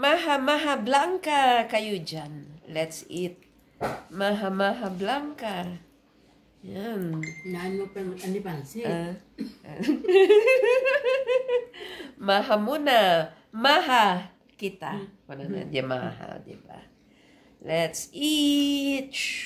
Maha-maha blanca kayo dyan. Let's eat. Maha-maha blanca. Yan. Nano pa ano pansit? Uh, ah. maha muna. Maha kita. Hmm. Wala na di maha, di ba? Let's eat.